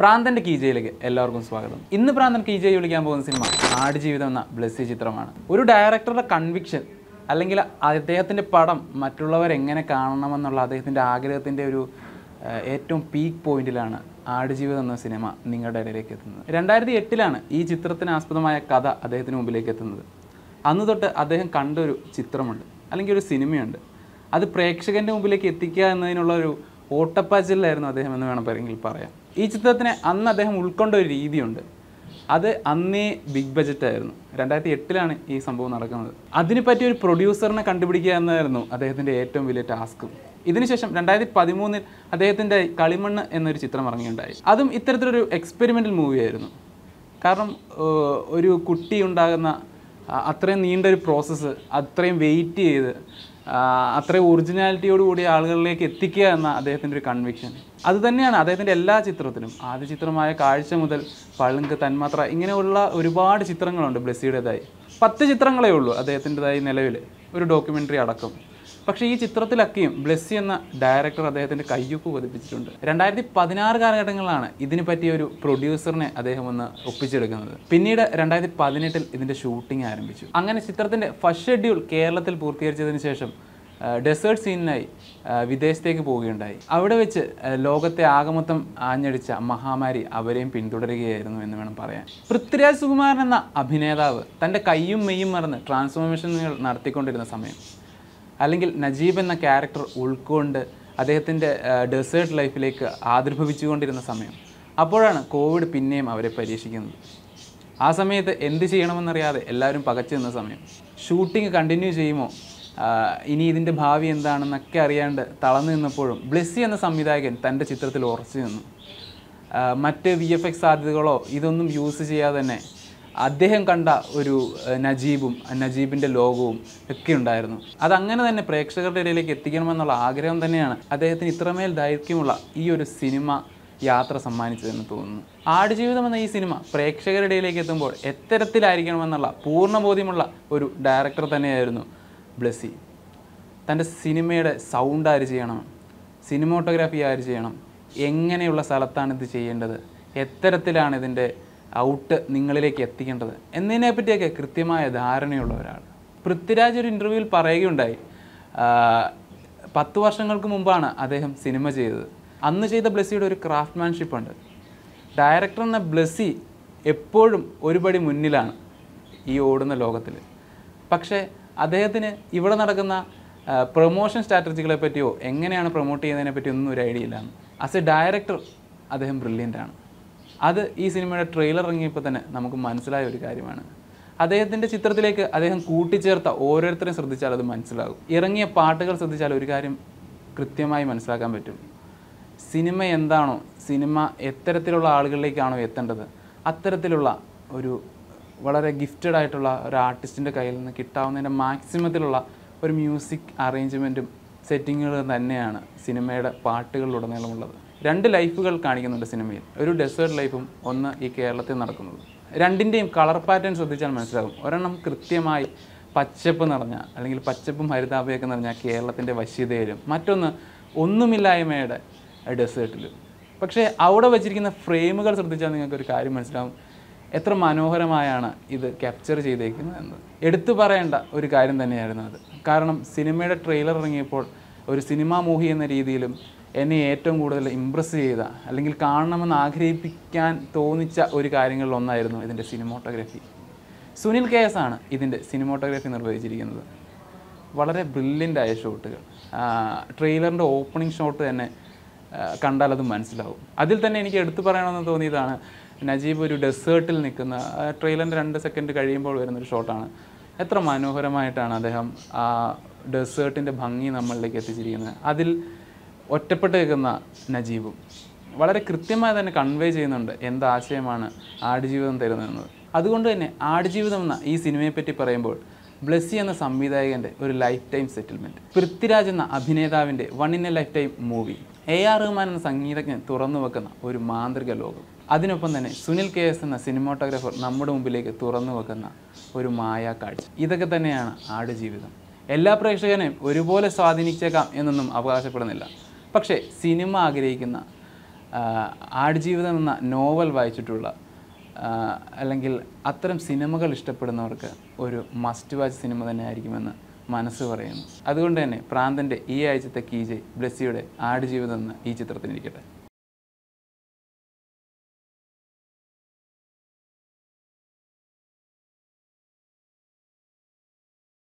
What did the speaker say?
പ്രാന്തൻ്റെ കീജയിലേക്ക് എല്ലാവർക്കും സ്വാഗതം ഇന്ന് പ്രാന്തൻ കീജയിൽ വിളിക്കാൻ പോകുന്ന സിനിമ ആടുജീവിതം എന്ന ബ്ലസ്സി ചിത്രമാണ് ഒരു ഡയറക്ടറുടെ കൺവിക്ഷൻ അല്ലെങ്കിൽ അദ്ദേഹത്തിൻ്റെ പടം മറ്റുള്ളവർ എങ്ങനെ കാണണമെന്നുള്ള അദ്ദേഹത്തിൻ്റെ ആഗ്രഹത്തിൻ്റെ ഒരു ഏറ്റവും പീക്ക് പോയിന്റിലാണ് ആടുജീവിതം എന്ന സിനിമ നിങ്ങളുടെ ഇടയിലേക്ക് എത്തുന്നത് രണ്ടായിരത്തി എട്ടിലാണ് ഈ ചിത്രത്തിന് ആസ്പദമായ കഥ അദ്ദേഹത്തിന് മുമ്പിലേക്ക് എത്തുന്നത് അന്ന് തൊട്ട് അദ്ദേഹം കണ്ടൊരു ചിത്രമുണ്ട് അല്ലെങ്കിൽ ഒരു സിനിമയുണ്ട് അത് പ്രേക്ഷകൻ്റെ മുമ്പിലേക്ക് എത്തിക്കുക എന്നതിനുള്ള ഒരു ഓട്ടപ്പാച്ചിലായിരുന്നു അദ്ദേഹം എന്ന് വേണം പറയാം ഈ ചിത്രത്തിന് അന്ന് അദ്ദേഹം ഉൾക്കൊണ്ട ഒരു രീതിയുണ്ട് അത് അന്നേ ബിഗ് ബജറ്റ് ആയിരുന്നു രണ്ടായിരത്തി എട്ടിലാണ് ഈ സംഭവം നടക്കുന്നത് അതിന് പറ്റിയ ഒരു പ്രൊഡ്യൂസറിനെ കണ്ടുപിടിക്കുക എന്നായിരുന്നു അദ്ദേഹത്തിൻ്റെ ഏറ്റവും വലിയ ടാസ്ക് ഇതിനുശേഷം രണ്ടായിരത്തി പതിമൂന്നിൽ അദ്ദേഹത്തിൻ്റെ കളിമണ്ണ് എന്നൊരു ചിത്രം ഇറങ്ങിയുണ്ടായി അതും ഇത്തരത്തിലൊരു എക്സ്പെരിമെൻ്റൽ മൂവിയായിരുന്നു കാരണം ഒരു കുട്ടി ഉണ്ടാകുന്ന അത്രയും നീണ്ടൊരു പ്രോസസ്സ് അത്രയും വെയിറ്റ് ചെയ്ത് അത്രയും ഒറിജിനാലിറ്റിയോടുകൂടി ആളുകളിലേക്ക് എത്തിക്കുക എന്ന അദ്ദേഹത്തിൻ്റെ ഒരു കൺവിക്ഷൻ അതുതന്നെയാണ് അദ്ദേഹത്തിൻ്റെ എല്ലാ ചിത്രത്തിലും ആദ്യ ചിത്രമായ കാഴ്ച മുതൽ പളുങ്ക് തന്മാത്ര ഇങ്ങനെയുള്ള ഒരുപാട് ചിത്രങ്ങളുണ്ട് ബ്ലെസ്സിയുടേതായി പത്ത് ചിത്രങ്ങളേ ഉള്ളൂ അദ്ദേഹത്തിൻ്റെതായി നിലവിൽ ഒരു ഡോക്യുമെൻ്ററി അടക്കം പക്ഷേ ഈ ചിത്രത്തിലൊക്കെയും ബ്ലെസ്സി എന്ന ഡയറക്ടർ അദ്ദേഹത്തിൻ്റെ കയ്യൊപ്പ് പതിപ്പിച്ചിട്ടുണ്ട് രണ്ടായിരത്തി പതിനാറ് കാലഘട്ടങ്ങളിലാണ് ഇതിന് പറ്റിയ ഒരു പ്രൊഡ്യൂസറിനെ അദ്ദേഹം ഒന്ന് ഒപ്പിച്ചെടുക്കുന്നത് പിന്നീട് രണ്ടായിരത്തി പതിനെട്ടിൽ ഇതിൻ്റെ ഷൂട്ടിംഗ് ആരംഭിച്ചു അങ്ങനെ ചിത്രത്തിൻ്റെ ഫസ്റ്റ് ഷെഡ്യൂൾ കേരളത്തിൽ പൂർത്തീകരിച്ചതിന് ശേഷം ഡെസേർട്ട് സീനിനായി വിദേശത്തേക്ക് പോവുകയുണ്ടായി അവിടെ വെച്ച് ലോകത്തെ ആകമൊത്തം ആഞ്ഞടിച്ച മഹാമാരി അവരെയും പിന്തുടരുകയായിരുന്നു എന്ന് വേണം പറയാൻ പൃഥ്വിരാജ് സുകുമാരൻ എന്ന അഭിനേതാവ് തൻ്റെ കൈയും മെയ്യും മറന്ന് ട്രാൻസ്ഫോർമേഷനുകൾ നടത്തിക്കൊണ്ടിരുന്ന സമയം അല്ലെങ്കിൽ നജീബ് എന്ന ക്യാരക്ടർ ഉൾക്കൊണ്ട് അദ്ദേഹത്തിൻ്റെ ഡെസേർട്ട് ലൈഫിലേക്ക് ആദർഭവിച്ചുകൊണ്ടിരുന്ന സമയം അപ്പോഴാണ് കോവിഡ് പിന്നെയും അവരെ പരീക്ഷിക്കുന്നത് ആ സമയത്ത് എന്ത് ചെയ്യണമെന്നറിയാതെ എല്ലാവരും പകച്ചു നിന്ന സമയം ഷൂട്ടിംഗ് കണ്ടിന്യൂ ചെയ്യുമോ ഇനി ഇതിൻ്റെ ഭാവി എന്താണെന്നൊക്കെ അറിയാണ്ട് തളർന്നു നിന്നപ്പോഴും ബ്ലെസ്സി എന്ന സംവിധായകൻ തൻ്റെ ചിത്രത്തിൽ ഉറച്ചു നിന്നു മറ്റ് വി എഫ് എക്സ് സാധ്യതകളോ ഇതൊന്നും യൂസ് ചെയ്യാതെ തന്നെ അദ്ദേഹം കണ്ട ഒരു നജീബും നജീബിൻ്റെ ലോകവും ഒക്കെ ഉണ്ടായിരുന്നു അതങ്ങനെ തന്നെ പ്രേക്ഷകരുടെ ഇടയിലേക്ക് എത്തിക്കണമെന്നുള്ള ആഗ്രഹം തന്നെയാണ് അദ്ദേഹത്തിന് ഇത്രമേൽ ദൈർഘ്യമുള്ള ഈ ഒരു സിനിമ യാത്ര സമ്മാനിച്ചതെന്ന് തോന്നുന്നു ആടുജീവിതം എന്ന ഈ സിനിമ പ്രേക്ഷകരുടെ ഇടയിലേക്ക് എത്തുമ്പോൾ എത്തരത്തിലായിരിക്കണമെന്നുള്ള പൂർണ്ണ ബോധ്യമുള്ള ഒരു ഡയറക്ടർ തന്നെയായിരുന്നു ബ്ലെസ്സി തൻ്റെ സിനിമയുടെ സൗണ്ട് ആര് ചെയ്യണം സിനിമോട്ടോഗ്രാഫി ആര് ചെയ്യണം എങ്ങനെയുള്ള സ്ഥലത്താണ് ഇത് ചെയ്യേണ്ടത് എത്തരത്തിലാണ് ഇതിൻ്റെ ഔട്ട് നിങ്ങളിലേക്ക് എത്തിക്കേണ്ടത് എന്നതിനെ പറ്റിയൊക്കെ കൃത്യമായ ധാരണയുള്ള ഒരാൾ പൃഥ്വിരാജ് ഒരു ഇൻ്റർവ്യൂവിൽ പറയുകയുണ്ടായി പത്ത് വർഷങ്ങൾക്ക് മുമ്പാണ് അദ്ദേഹം സിനിമ ചെയ്തത് അന്ന് ചെയ്ത ബ്ലെസ്സിയുടെ ഒരു ക്രാഫ്റ്റ്മാൻഷിപ്പ് ഉണ്ട് ഡയറക്ടർ എന്ന ബ്ലെസ്സി എപ്പോഴും ഒരുപടി മുന്നിലാണ് ഈ ഓടുന്ന ലോകത്തിൽ പക്ഷേ അദ്ദേഹത്തിന് ഇവിടെ നടക്കുന്ന പ്രൊമോഷൻ സ്ട്രാറ്റജികളെ പറ്റിയോ എങ്ങനെയാണ് പ്രൊമോട്ട് ചെയ്യുന്നതിനെ പറ്റിയോ ഒന്നും ഒരു ഐഡിയ ഇല്ലാന്ന് ആസ് എ ഡയറക്ടർ അദ്ദേഹം ആണ് അത് ഈ സിനിമയുടെ ട്രെയിലർ ഇറങ്ങിയപ്പോൾ തന്നെ നമുക്ക് മനസ്സിലായ ഒരു കാര്യമാണ് അദ്ദേഹത്തിൻ്റെ ചിത്രത്തിലേക്ക് അദ്ദേഹം കൂട്ടിച്ചേർത്ത ഓരോരുത്തരെയും ശ്രദ്ധിച്ചാൽ അത് മനസ്സിലാകും ഇറങ്ങിയ പാട്ടുകൾ ശ്രദ്ധിച്ചാൽ ഒരു കാര്യം കൃത്യമായി മനസ്സിലാക്കാൻ പറ്റും സിനിമ എന്താണോ സിനിമ എത്തരത്തിലുള്ള ആളുകളിലേക്കാണോ എത്തേണ്ടത് അത്തരത്തിലുള്ള ഒരു വളരെ ഗിഫ്റ്റഡ് ആയിട്ടുള്ള ഒരു ആർട്ടിസ്റ്റിൻ്റെ കയ്യിൽ നിന്ന് കിട്ടാവുന്നതിൻ്റെ മാക്സിമത്തിലുള്ള ഒരു മ്യൂസിക് അറേഞ്ച്മെൻറ്റും സെറ്റിങ്ങുകളും തന്നെയാണ് സിനിമയുടെ പാട്ടുകളിലുടനീളമുള്ളത് രണ്ട് ലൈഫുകൾ കാണിക്കുന്നുണ്ട് സിനിമയിൽ ഒരു ഡെസേർട്ട് ലൈഫും ഒന്ന് ഈ കേരളത്തിൽ നടക്കുന്നത് രണ്ടിൻ്റെയും കളർ പാറ്റേൺ ശ്രദ്ധിച്ചാൽ മനസ്സിലാകും ഒരെണ്ണം കൃത്യമായി പച്ചപ്പ് നിറഞ്ഞ അല്ലെങ്കിൽ പച്ചപ്പും ഹരിതാപയൊക്കെ നിറഞ്ഞ കേരളത്തിൻ്റെ വശ്യതയിലും മറ്റൊന്ന് ഒന്നുമില്ലായ്മയുടെ ഡെസേർട്ടിലും പക്ഷേ അവിടെ വച്ചിരിക്കുന്ന ഫ്രെയിമുകൾ ശ്രദ്ധിച്ചാൽ നിങ്ങൾക്കൊരു കാര്യം മനസ്സിലാവും എത്ര മനോഹരമായാണ് ഇത് ക്യാപ്ചർ ചെയ്തേക്കുന്നത് എന്ന് എടുത്തു പറയേണ്ട ഒരു കാര്യം തന്നെയായിരുന്നു അത് കാരണം സിനിമയുടെ ട്രെയിലർ ഇറങ്ങിയപ്പോൾ ഒരു സിനിമാ മൂഹി എന്ന രീതിയിലും എന്നെ ഏറ്റവും കൂടുതൽ ഇമ്പ്രസ് ചെയ്ത അല്ലെങ്കിൽ കാണണമെന്ന് ആഗ്രഹിപ്പിക്കാൻ തോന്നിച്ച ഒരു കാര്യങ്ങളിലൊന്നായിരുന്നു ഇതിൻ്റെ സിനിമോട്ടോഗ്രഫി സുനിൽ കെ എസ് ആണ് ഇതിൻ്റെ സിനിമോട്ടോഗ്രഫി നിർവഹിച്ചിരിക്കുന്നത് വളരെ ബ്രില്യൻ്റായ ഷോട്ടുകൾ ട്രെയിലറിൻ്റെ ഓപ്പണിംഗ് ഷോട്ട് തന്നെ കണ്ടാൽ അത് മനസ്സിലാവും അതിൽ തന്നെ എനിക്ക് എടുത്തു പറയണമെന്ന് തോന്നിയതാണ് നജീബ് ഒരു ഡെസേർട്ടിൽ നിൽക്കുന്ന ട്രെയിലറിൻ്റെ രണ്ട് സെക്കൻഡ് കഴിയുമ്പോൾ വരുന്നൊരു ഷോട്ടാണ് എത്ര മനോഹരമായിട്ടാണ് അദ്ദേഹം ആ ഡെസേർട്ടിൻ്റെ ഭംഗി നമ്മളിലേക്ക് എത്തിച്ചിരിക്കുന്നത് അതിൽ ഒറ്റപ്പെട്ട് നിൽക്കുന്ന നജീബും വളരെ കൃത്യമായി തന്നെ കൺവേ ചെയ്യുന്നുണ്ട് എന്താശയമാണ് ആശയമാണ് ആടുജീവിതം തരുന്നതെന്നത് അതുകൊണ്ട് തന്നെ ആടുജീവിതം എന്ന ഈ സിനിമയെപ്പറ്റി പറയുമ്പോൾ ബ്ലെസ്സി എന്ന സംവിധായകൻ്റെ ഒരു ലൈഫ് ടൈം സെറ്റിൽമെൻറ്റ് പൃഥ്വിരാജ് എന്ന അഭിനേതാവിൻ്റെ one in a life time movie A R Rahman എന്ന സംഗീതജ്ഞൻ തുറന്നു വെക്കുന്ന ഒരു മാന്ത്രിക ലോകം അതിനൊപ്പം തന്നെ സുനിൽ കെ എസ് എന്ന സിനിമാട്ടോഗ്രാഫർ നമ്മുടെ മുമ്പിലേക്ക് തുറന്നു വെക്കുന്ന ഒരു മായാ കാഴ്ച ഇതൊക്കെ തന്നെയാണ് ആടുജീവിതം എല്ലാ പ്രേക്ഷകനെയും ഒരുപോലെ സ്വാധീനിച്ചേക്കാം എന്നൊന്നും അവകാശപ്പെടുന്നില്ല പക്ഷേ സിനിമ ആഗ്രഹിക്കുന്ന ആടുജീവിതം എന്ന നോവൽ വായിച്ചിട്ടുള്ള അല്ലെങ്കിൽ അത്തരം സിനിമകൾ ഇഷ്ടപ്പെടുന്നവർക്ക് ഒരു മസ്റ്റ് വാച്ച് സിനിമ തന്നെയായിരിക്കുമെന്ന് മനസ്സ് പറയുന്നു അതുകൊണ്ട് തന്നെ പ്രാന്തൻ്റെ ഈ ആഴ്ചത്തെ കീജെ ബ്ലസ്സിയുടെ ആടുജീവിതം എന്ന ഈ ചിത്രത്തിനിരിക്കട്ടെ